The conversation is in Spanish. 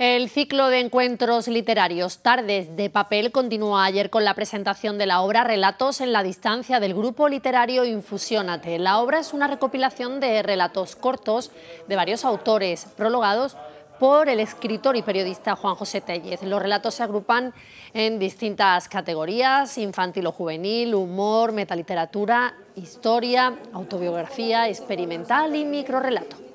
El ciclo de encuentros literarios Tardes de Papel continúa ayer con la presentación de la obra Relatos en la Distancia del grupo literario Infusiónate. La obra es una recopilación de relatos cortos de varios autores, prologados por el escritor y periodista Juan José Tellez. Los relatos se agrupan en distintas categorías, infantil o juvenil, humor, metaliteratura, historia, autobiografía, experimental y microrelato.